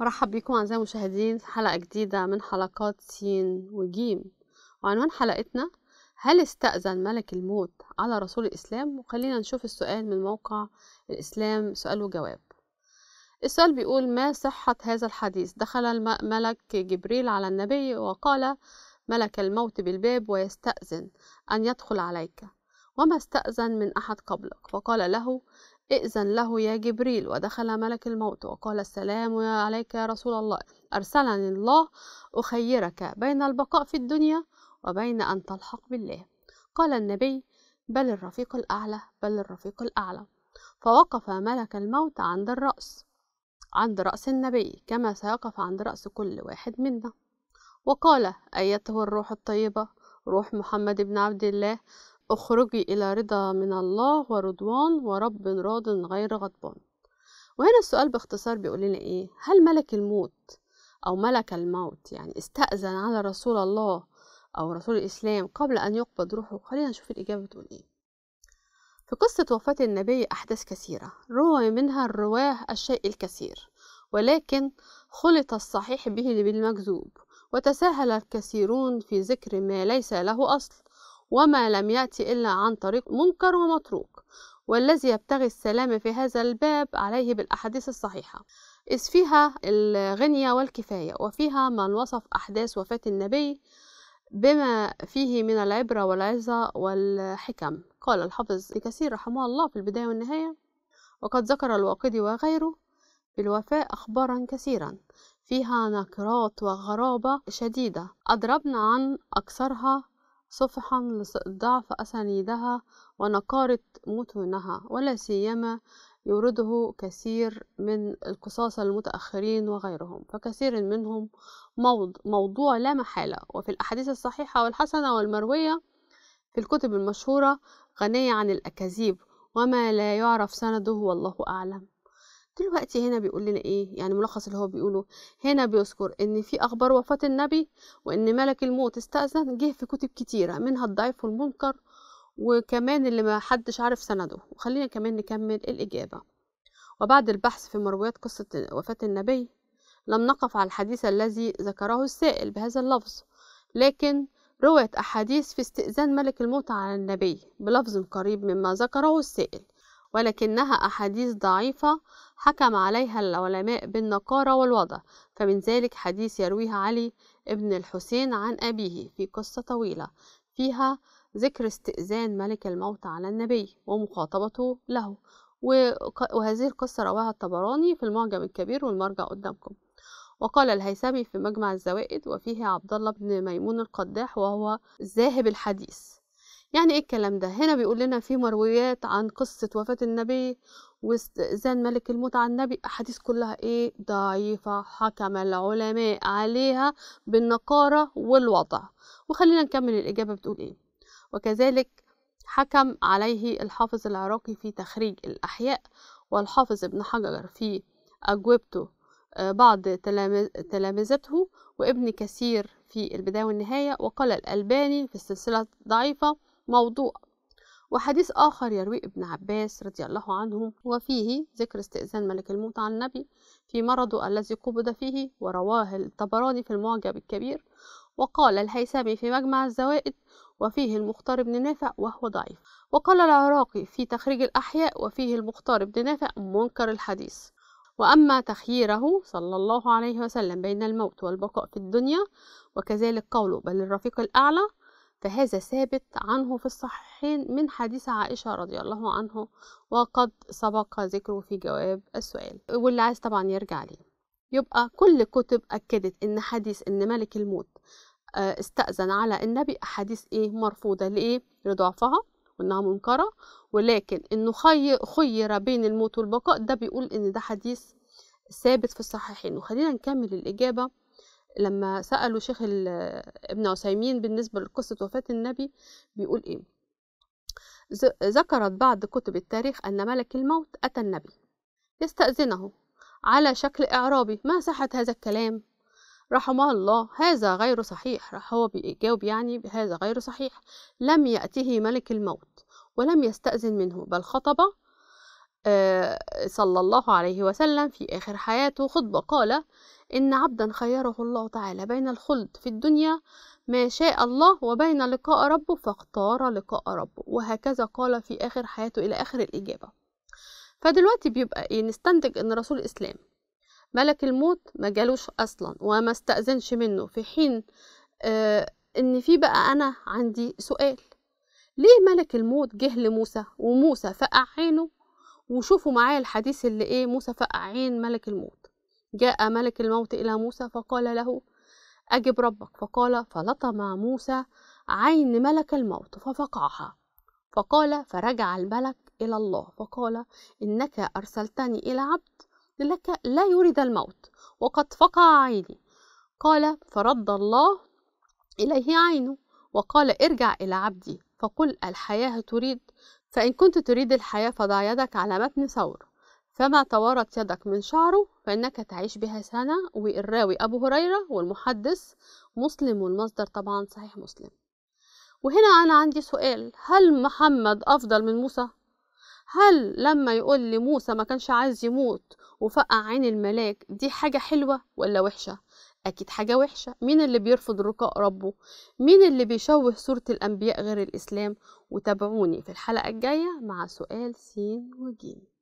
مرحب بكم أعزائي المشاهدين في حلقة جديدة من حلقات سين وجيم وعنوان حلقتنا هل استأذن ملك الموت على رسول الإسلام وخلينا نشوف السؤال من موقع الإسلام سؤال وجواب السؤال بيقول ما صحة هذا الحديث دخل الملك جبريل على النبي وقال ملك الموت بالباب ويستأذن أن يدخل عليك وما استأذن من أحد قبلك فقال له ائذن له يا جبريل ودخل ملك الموت وقال السلام عليك يا رسول الله أرسلني الله أخيرك بين البقاء في الدنيا وبين أن تلحق بالله قال النبي بل الرفيق الأعلى بل الرفيق الأعلى فوقف ملك الموت عند الرأس عند رأس النبي كما سيقف عند رأس كل واحد منا وقال أيته الروح الطيبة روح محمد بن عبد الله اخرجي إلى رضا من الله ورضوان ورب راض غير غضبان وهنا السؤال باختصار بيقول لنا إيه هل ملك الموت أو ملك الموت يعني استأذن على رسول الله أو رسول الإسلام قبل أن يقبض روحه خلينا نشوف الإجابة بتقول إيه في قصة وفاة النبي أحداث كثيرة روى منها الرواه الشيء الكثير ولكن خلط الصحيح به بالمكذوب وتساهل الكثيرون في ذكر ما ليس له أصل وما لم يأتي إلا عن طريق منكر ومتروك والذي يبتغي السلام في هذا الباب عليه بالأحاديث الصحيحة إذ فيها الغنية والكفاية وفيها من وصف أحداث وفاة النبي بما فيه من العبرة والعظة والحكم قال الحافظ كثير رحمه الله في البداية والنهاية وقد ذكر الواقدي وغيره في الوفاء أخبارا كثيرا فيها نكرات وغرابة شديدة أضربنا عن أكثرها صفحا لضعف أسانيدها ونقارة متونها ولا سيما يورده كثير من القصاص المتأخرين وغيرهم فكثير منهم موضوع لا محالة وفي الأحاديث الصحيحة والحسنة والمروية في الكتب المشهورة غنية عن الأكاذيب وما لا يعرف سنده والله أعلم دلوقتي هنا بيقول لنا ايه يعني ملخص اللي هو بيقوله هنا بيذكر ان في اخبار وفاه النبي وان ملك الموت استاذن جه في كتب كتيره منها الضعيف والمنكر وكمان اللي ما حدش عارف سنده وخلينا كمان نكمل الاجابه وبعد البحث في مرويات قصه وفاه النبي لم نقف على الحديث الذي ذكره السائل بهذا اللفظ لكن روت أحاديث في استئذان ملك الموت على النبي بلفظ قريب مما ذكره السائل ولكنها أحاديث ضعيفة حكم عليها العلماء بالنقارة والوضع فمن ذلك حديث يرويها علي ابن الحسين عن أبيه في قصة طويلة فيها ذكر استئذان ملك الموت على النبي ومخاطبته له وهذه القصة رواها الطبراني في المعجم الكبير والمرجع قدامكم وقال الهيثمي في مجمع الزوائد وفيه عبد الله بن ميمون القداح وهو ذاهب الحديث يعني ايه الكلام ده هنا بيقول لنا في مرويات عن قصة وفاة النبي واستئذان ملك الموت على النبي أحاديث كلها إيه ضعيفة حكم العلماء عليها بالنقارة والوضع وخلينا نكمل الإجابة بتقول إيه وكذلك حكم عليه الحافظ العراقي في تخريج الأحياء والحافظ ابن حجر في أجوبته آه، بعض تلامذته وابن كثير في البداية والنهاية وقال الألباني في السلسلة ضعيفة موضوع وحديث آخر يروي ابن عباس رضي الله عنه وفيه ذكر استئذان ملك الموت عن النبي في مرضه الذي قبض فيه ورواه الطبراني في المعجب الكبير وقال الهيثمي في مجمع الزوائد وفيه المختار بن نافع وهو ضعيف وقال العراقي في تخريج الأحياء وفيه المختار بن نافع منكر الحديث وأما تخييره صلى الله عليه وسلم بين الموت والبقاء في الدنيا وكذلك قوله بل الرفيق الأعلى فهذا ثابت عنه في الصحيحين من حديث عائشة رضي الله عنه وقد سبق ذكره في جواب السؤال واللي عايز طبعا يرجع ليه يبقى كل كتب أكدت إن حديث إن ملك الموت آه، استأذن على النبي أحاديث إيه مرفوضة لإيه لضعفها وإنها منكرة ولكن إنه خير بين الموت والبقاء ده بيقول إن ده حديث ثابت في الصحيحين وخلينا نكمل الإجابة لما سألوا شيخ ابن عثيمين بالنسبة لقصة وفاة النبي بيقول إيه ذكرت بعض كتب التاريخ أن ملك الموت أتى النبي يستأذنه على شكل إعرابي ما صحة هذا الكلام رحمه الله هذا غير صحيح راح هو بيجاوب يعني هذا غير صحيح لم يأته ملك الموت ولم يستأذن منه بل خطب آه، صلى الله عليه وسلم في آخر حياته خطبة قال إن عبدا خيره الله تعالى بين الخلد في الدنيا ما شاء الله وبين لقاء ربه فاختار لقاء ربه وهكذا قال في آخر حياته إلى آخر الإجابة فدلوقتي بيبقى إيه، نستنتج إن رسول الإسلام ملك الموت ما جالوش أصلا وما استأذنش منه في حين آه إن في بقى أنا عندي سؤال ليه ملك الموت جه لموسى وموسى فقع عينه وشوفوا معايا الحديث اللي ايه موسى فقع عين ملك الموت جاء ملك الموت الى موسى فقال له اجب ربك فقال فلطم موسى عين ملك الموت ففقعها فقال فرجع الملك الى الله فقال انك ارسلتني الى عبد لك لا يريد الموت وقد فقع عيني قال فرد الله اليه عينه وقال ارجع الى عبدي فقل الحياه تريد فإن كنت تريد الحياة فضع يدك على متن ثور فما توارت يدك من شعره فإنك تعيش بها سنة والراوي أبو هريرة والمحدث مسلم والمصدر طبعا صحيح مسلم وهنا أنا عندي سؤال هل محمد أفضل من موسى؟ هل لما يقول لموسى ما كانش عايز يموت وفقع عين الملاك دي حاجة حلوة ولا وحشة؟ أكيد حاجة وحشة مين اللي بيرفض رقاء ربه مين اللي بيشوه صورة الأنبياء غير الإسلام وتابعوني في الحلقة الجاية مع سؤال سين وجيم